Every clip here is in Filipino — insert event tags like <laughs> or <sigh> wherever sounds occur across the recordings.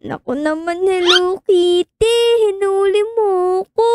Naku naman, Hello Kitty! Hinuli mo ko!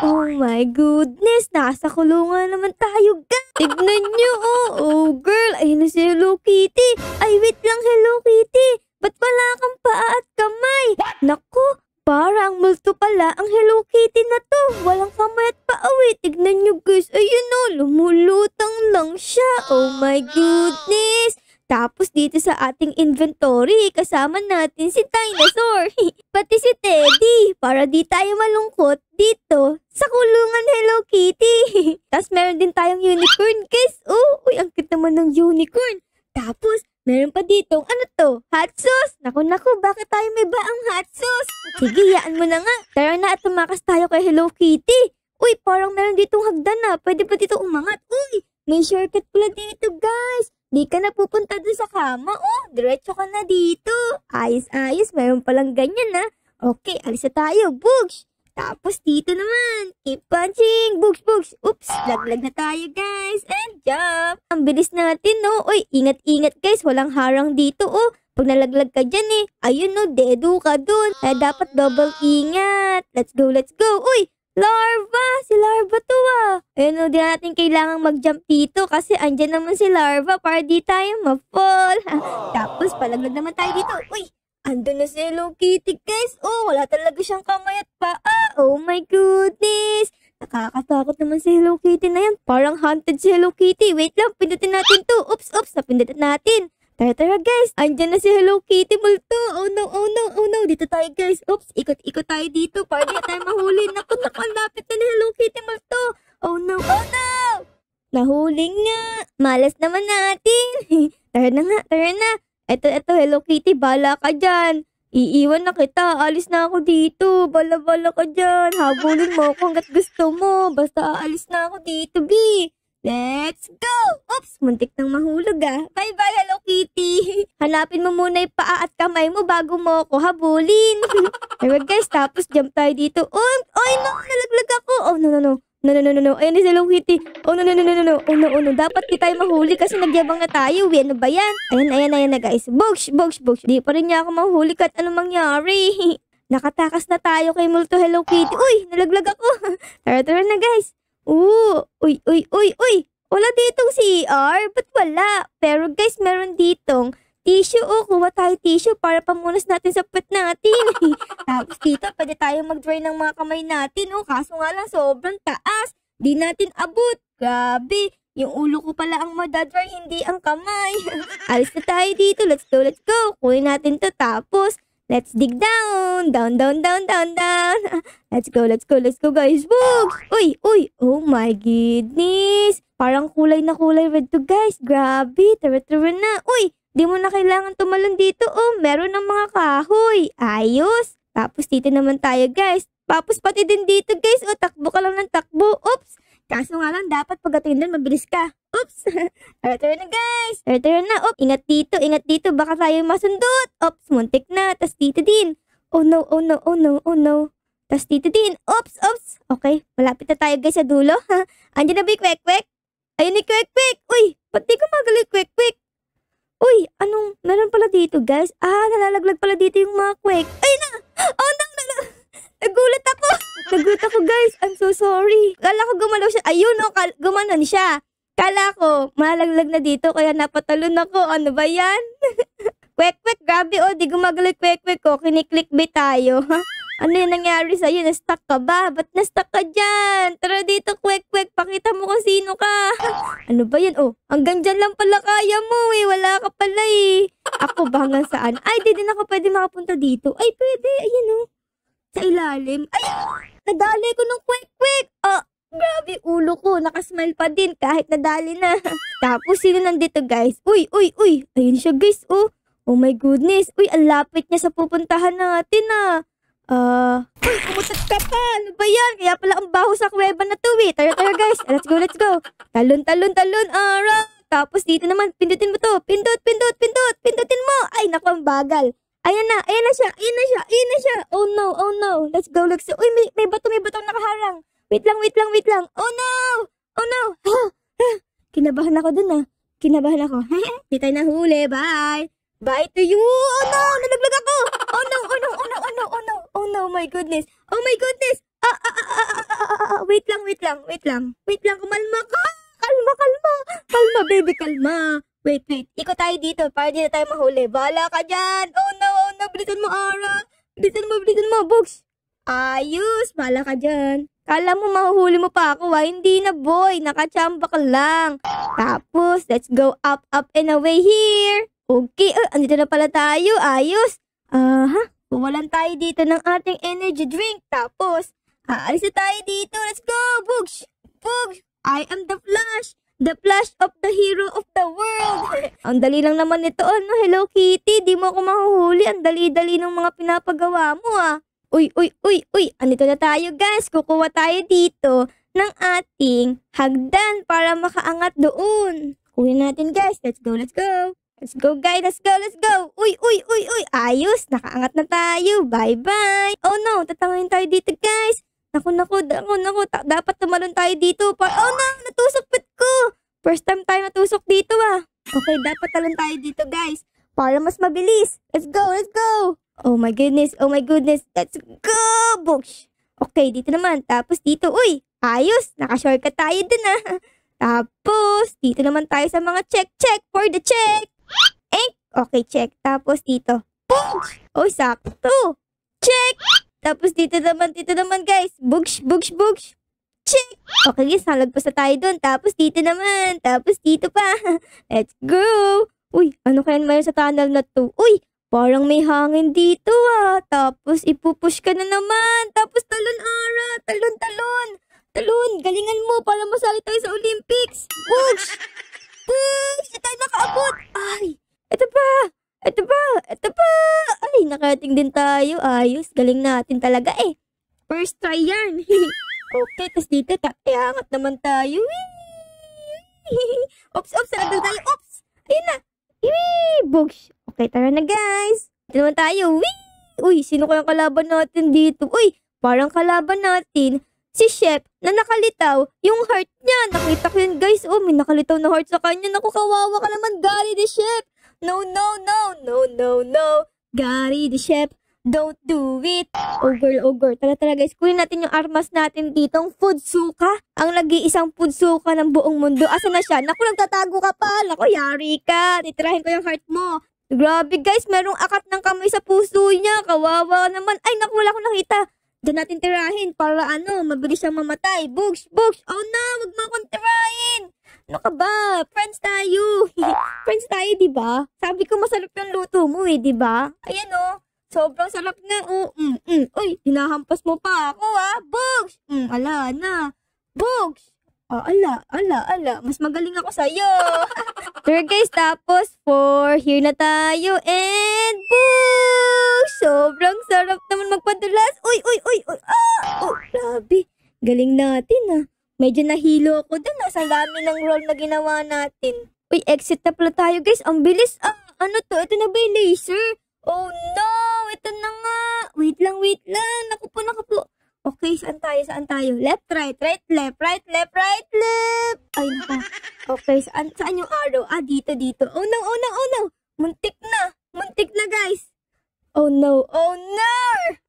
Oh my goodness! Nasa kulungan naman tayo, guys! Tignan nyo, oh! Oh, girl! Ayun na si Hello Kitty! Ay, wait lang, Hello Kitty! Ba't wala kang paa at kamay? Naku! Parang multo pala ang Hello Kitty na to. Walang kamay at paa. Wait, eh. tignan nyo guys. Ayun oh, lumulutang lang siya. Oh my goodness! Tapos dito sa ating inventory, kasama natin si Dinosaur, <laughs> pati si Teddy, para di tayo malungkot dito sa kulungan Hello Kitty. <laughs> Tapos meron din tayong unicorn, guys. Oh, uy, ang cute naman ng unicorn. Tapos, meron pa dito, ano to? Hot sauce! Naku, naku, bakit tayo may baang hot sauce? Sige, yaan mo na nga. Tara na at tumakas tayo kay Hello Kitty. Uy, parang meron ditong hagdan na. Pwede pa dito umangat. Uy, may shortcut pula dito, guys. Di ka na pupunta dun sa kama, oh. Diretso ka na dito. Ayos-ayos, meron palang ganyan, na. Ah. Okay, alis na tayo. Books! Tapos dito naman, keep punching! Books, books! Oops, laglag na tayo guys! And jump! Ang bilis natin no! Uy, ingat-ingat guys, walang harang dito oh! Pag nalaglag ka dyan eh, ayun no, dedo ka dun! Kaya dapat double ingat! Let's go, let's go! Uy, Larva! Si Larva to ah! Ayun, hindi oh, natin kailangang mag-jump dito kasi andyan naman si Larva para di tayo ma-fall. Tapos, palaglag naman tayo dito. Uy! Andun na si Hello Kitty, guys. Oh, wala talaga siyang kamay at paa. Oh my goodness. Nakakatakot naman si Hello Kitty na yan. Parang haunted si Hello Kitty. Wait lang, pindutin natin to. Oops, oops, napindutin natin. Tara, tara guys! Andyan na si Hello Kitty Multo! Oh no, oh no, oh no! Dito tayo guys! Oops! Ikot-ikot tayo dito para di tayo mahuli. Naku, naku! Lapit na ni Hello Kitty Multo! Oh no, oh no! Nahuli nga! Malas naman natin! <laughs> tara na nga, tara na! Eto, eto, Hello Kitty, bala ka dyan! Iiwan na kita, alis na ako dito, bala-bala ka dyan, habulin mo ako hanggat gusto mo, basta aalis na ako dito, B! Let's go! Oops, muntik nang mahulog ah. Bye-bye, Hello Kitty! <laughs> Hanapin mo muna yung paa at kamay mo bago mo ako habulin. <laughs> Tawag guys, tapos jump tayo dito. Oh, oh, no, nalaglag ako. Oh, no, no, no. No, no, no, no, no. Ayan si Hello Kitty. Oh, no, no, no, no, no, Oh, no, oh, no. Dapat di tayo mahuli kasi nagyabang na tayo. Uy, eh. ano ba yan? Ayan, ayan, ayan na guys. Boosh, boosh, boosh. Di pa rin niya ako mahuli kahit anong mangyari. <laughs> Nakatakas na tayo kay Multo Hello Kitty. Uy, nalaglag ako. tara, tara na guys. Oo! Uy, uy, uy, uy! Wala ditong CR! but wala? Pero guys, meron ditong tissue. O, oh, kuha tayo tissue para pamunas natin sa pet natin. <laughs> Tapos dito, pwede tayo mag-dry ng mga kamay natin. O, oh, kaso nga lang, sobrang taas. Di natin abot. Grabe! Yung ulo ko pala ang madadry, hindi ang kamay. <laughs> Alis na tayo dito. Let's go, let's go. Kunin natin to. Tapos, Let's dig down! Down, down, down, down, down! <laughs> Let's go, let's go, let's go, guys! Books! Uy, uy! Oh my goodness! Parang kulay na kulay red to, guys! Grabe! Tara-tara na! Uy! Di mo na kailangan tumalon dito, oh! Meron ng mga kahoy! Ayos! Tapos dito naman tayo, guys! Tapos pati din dito, guys! Oh, takbo ka lang ng takbo! Oops! Kaso nga lang, dapat pagdating doon, mabilis ka. Oops! <laughs> Return na guys! Return na! Oops! Ingat dito, ingat dito, baka tayo masundot! Oops! Muntik na! Tas dito din! Oh no, oh no, oh no, oh no! Tas dito din! Oops! Oops! Okay, malapit na tayo guys sa dulo. <laughs> Andiyan na ba yung kwek-kwek? Ayun ni kwek-kwek! Uy! Ba't di gumagalaw yung kwek-kwek? Uy! Anong meron pala dito guys? Ah, nalalaglag pala dito yung mga kwek. Ayun na! Oh no! Nagulat ako. Nagulat ako, guys. I'm so sorry. Kala ko gumalaw siya. Ayun, no, kal- gumanon siya. Kala ko, malaglag na dito, kaya napatalon ako. Ano ba yan? kwek-kwek, <laughs> grabe, oh, di gumagalaw kwek-kwek, oh. Kiniklikbait tayo, ha? Ano yung nangyari sa'yo? Na-stuck ka ba? Ba't nastuck ka dyan? Tara dito, kwek-kwek. Pakita mo kung sino ka. <laughs> Ano ba yan? Oh, hanggang dyan lang pala kaya mo eh. Wala ka pala eh. Ako ba hanggang saan? Ay, di din ako pwede makapunta dito. Ay, pwede. Ayan oh sa ilalim. Ay! Nadali ko ng quick-quick! Oh, ah, grabe ulo ko. Nakasmile pa din kahit nadali na. <laughs> Tapos sino nandito guys? Uy, uy, uy! Ayun siya guys, oh. Oh my goodness. Uy, ang lapit niya sa pupuntahan natin ah. Ah, uh, uy, ka pa! Ano ba yan? Kaya pala ang baho sa kweba na to eh. Tayo, tayo guys. Let's go, let's go. Talon, talon, talon. Alright. Tapos dito naman, pindutin mo to. Pindut, pindut, pindut. Pindutin mo. Ay, naku, ang bagal. Ayan na, ayan na siya, ayan na siya, ayan na siya. Oh no, oh no. Let's go, let's go. Uy, may, may bato, may bato nakaharang. Wait lang, wait lang, wait lang. Oh no! Oh no! Kinabahan ako dun ah. Kinabahan ako. Hindi <laughs> tayo nahuli. Bye! Bye to you! Oh no! Nalaglag ako! Oh no! Oh no! Oh no! Oh no! Oh no! Oh no! My goodness! Oh my goodness! Ah, ah, ah, ah, ah, ah, ah, ah. Wait lang, wait lang, wait lang. Wait lang, kumalma ka! Kalma, kalma! Kalma, baby, kalma! Wait, wait. Ikot tayo dito para di na tayo mahuli. Bala ka dyan! Oh no! na, bilisan mo, Ara. Bilisan mo, bilisan mo, Bugs. Ayos, bala ka dyan. Kala mo mahuhuli mo pa ako, ha? Hindi na, boy. Nakachamba ka lang. Tapos, let's go up, up, and away here. Okay, uh, andito na pala tayo. Ayos. Aha, uh, kuwalan tayo dito ng ating energy drink. Tapos, aalis na tayo dito. Let's go, Bugs. Bugs, I am the Flash. The Flash of the Hero of the World! <laughs> Ang dali lang naman ito, ano? Hello Kitty, di mo ako mahuhuli. Ang dali-dali ng mga pinapagawa mo, ah. Uy, uy, uy, uy! Andito na tayo, guys. Kukuha tayo dito ng ating hagdan para makaangat doon. Kunin natin, guys. Let's go, let's go! Let's go, guys. Let's go, let's go. Uy, uy, uy, uy. Ayos. Nakaangat na tayo. Bye-bye. Oh, no. Tatangayin tayo dito, guys. Naku, naku. Naku, naku. dapat tumalon tayo dito. oh, no. Natusok ko! First time tayo matusok dito ah. Okay, dapat talon tayo dito guys. Para mas mabilis. Let's go, let's go! Oh my goodness, oh my goodness. Let's go! Boosh! Okay, dito naman. Tapos dito, uy! Ayos! Nakashortcut tayo dun ah. <laughs> Tapos, dito naman tayo sa mga check-check for the check! Eh! Okay, check. Tapos dito. Boosh! Oh, sakto! Check! Tapos dito naman, dito naman guys. Boosh, boosh, boosh. Check! Okay guys, halagpas na tayo dun. Tapos dito naman. Tapos dito pa. <laughs> Let's go! Uy, ano kaya mayroon sa tunnel na to? Uy, parang may hangin dito ah. Tapos ipupush ka na naman. Tapos talon ara. Talon, talon. Talon, galingan mo para masali tayo sa Olympics. Push! Push! Ito tayo nakaabot. Ay, ito pa. Ito pa. Ito pa. Ay, nakating din tayo. Ayos, galing natin talaga eh. First try yan. <laughs> Okay, tas dito, takiangat eh, naman tayo. <laughs> oops, oops, nandun tayo. Ah. Oops! Ayun na. Wee! Boogs. Okay, tara na guys. Dito naman tayo. Wee! Uy, sino ko ang kalaban natin dito? Uy, parang kalaban natin. Si Shep na nakalitaw yung heart niya. Nakita ko yun guys. Oh, may nakalitaw na heart sa kanya. Naku, kawawa ka naman, Gary the Shep. No, no, no, no, no, no. Gary the Shep Don't do it. Oh girl, oh girl. Tara, tara guys. Kunin natin yung armas natin dito. Ang suka. Ang nag-iisang suka ng buong mundo. Asa na siya? Naku, nagtatago ka pa. Naku, yari ka. Titirahin ko yung heart mo. Grabe guys, merong akat ng kamay sa puso niya. Kawawa naman. Ay, naku, wala ko nakita. Diyan natin tirahin para ano, mabilis siyang mamatay. Books, books. Oh no, wag mo akong tirahin. Ano ka ba? Friends tayo. <laughs> Friends tayo, di ba? Sabi ko masarap yung luto mo eh, di ba? Ayan oh. Sobrang sarap na. Oh, mm, mm. Uy, hinahampas mo pa ako ah. Bugs! Mm, ala na. Bugs! Ah, ala, ala, ala. Mas magaling ako sa'yo. <laughs> sure guys, tapos for here na tayo. And Bugs! Sobrang sarap naman magpadulas. Uy, uy, uy, uy. Ah! Oh, grabe. Galing natin ah. Medyo nahilo ako dun. Ah. Sa dami ng roll na ginawa natin. Uy, exit na pala tayo guys. Ang bilis. Ah, ano to? Ito na ba yung laser? Oh no! Eto na nga. Wait lang, wait lang. Naku po, naku po. Okay, saan tayo, saan tayo? Left, right, right, left, right, left, right, left. Ay, naka. Okay, saan, saan yung arrow? Ah, dito, dito. Oh no, oh no, oh no. Muntik na. Muntik na, guys. Oh no, oh no.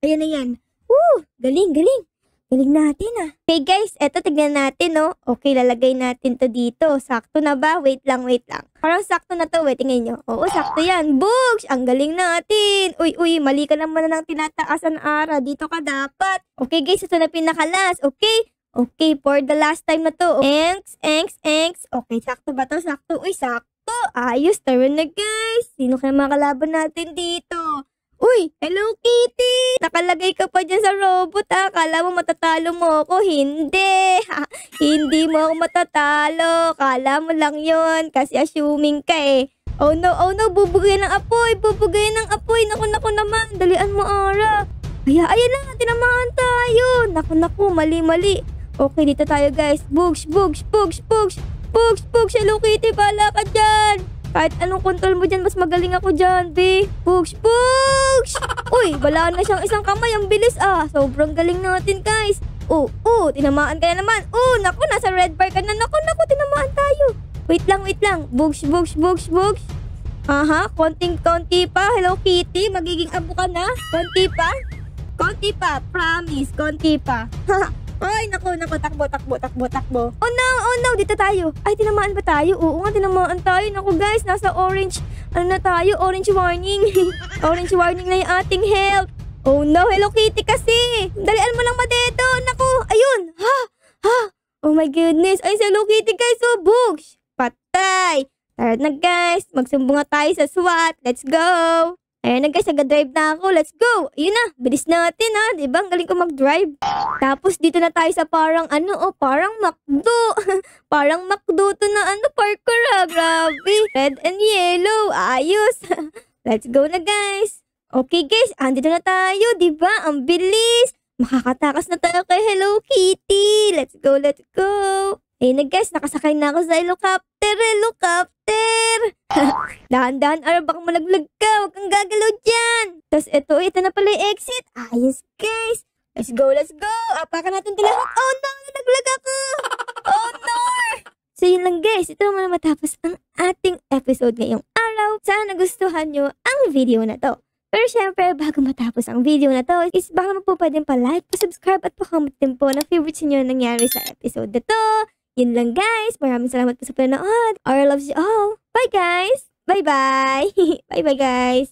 Ayan, ayan. Woo, galing, galing. Tinig natin ah. Okay guys, eto tignan natin no. Okay, lalagay natin to dito. Sakto na ba? Wait lang, wait lang. Parang sakto na to. Wait, tingnan nyo. Oo, sakto yan. Books! Ang galing natin! Uy, uy, mali ka naman na ng tinataasan ara. Dito ka dapat. Okay guys, ito na pinakalas. Okay? Okay, for the last time na to. Thanks, thanks, thanks. Okay, sakto ba to? Sakto. Uy, sakto. Ayos, tara na guys. Sino kaya mga kalaban natin dito? Uy, Hello Kitty! Nakalagay ka pa dyan sa robot ha. Kala mo matatalo mo ako. Hindi! hindi mo ako matatalo. Kala mo lang yon Kasi assuming ka eh. Oh no, oh no, bubugay ng apoy, bubugay ng apoy. Naku, naku naman, dalian mo, Ara. Kaya, ayan na, tinamaan tayo. Naku, naku, mali, mali. Okay, dito tayo guys. Bugs, bugs, bugs, bugs. Bugs, bugs, Hello Kitty, pala ka dyan. Kahit anong control mo dyan, mas magaling ako dyan, be. Pugs, pugs! Uy, balaan na siyang isang kamay. Ang bilis ah. Sobrang galing natin, guys. Oh, oh, tinamaan ka na naman. Oh, naku, nasa red bar ka na. Naku, naku, tinamaan tayo. Wait lang, wait lang. Bugs, bugs, bugs, bugs. Aha, konting-konti pa. Hello, Kitty. Magiging abo ka na. Konti pa. Konti pa. Promise, konti pa. <laughs> Ay, nako, nako, takbo, takbo, takbo, takbo. Oh no, oh no, dito tayo. Ay, tinamaan ba tayo? Oo nga, tinamaan tayo. Nako guys, nasa orange. Ano na tayo? Orange warning. <laughs> orange warning na yung ating health. Oh no, Hello Kitty kasi. Dalian mo lang dito? Nako, ayun. Ha, ha. Oh my goodness. Ay, si Hello Kitty guys, so oh, bugs. Patay. Tara na guys, magsumbong tayo sa SWAT. Let's go! Ayan na guys, nag-drive na ako. Let's go! Yun na, bilis natin ha. Diba? Ang galing ko mag-drive. Tapos dito na tayo sa parang ano, oh, parang McDo. <laughs> parang McDo to na ano, parkour ha. Grabe. Red and yellow. Ayos. <laughs> Let's go na guys. Okay guys, andito na tayo. Diba? Ang bilis. Makakatakas na tayo kay Hello Kitty. Let's go, let's go. Ayun eh, na guys, nakasakay na ako sa helicopter, helicopter! <laughs> Dahan-dahan, arab, baka malaglag ka, huwag kang gagalaw dyan! Tapos ito, ito na pala yung exit. Ayos guys! Let's go, let's go! Apakan natin tila. Oh no, nalaglag ako! Oh no! So yun lang guys, ito na matapos ang ating episode ngayong araw. Sana nagustuhan nyo ang video na to. Pero syempre, bago matapos ang video na to, is baka mo pa-like, pa-subscribe at pa-comment din po ng favorites nyo nangyari sa episode na to. Yun lang guys. Maraming salamat po sa panonood. Our loves you all. Bye guys! Bye-bye! <laughs> Bye-bye guys!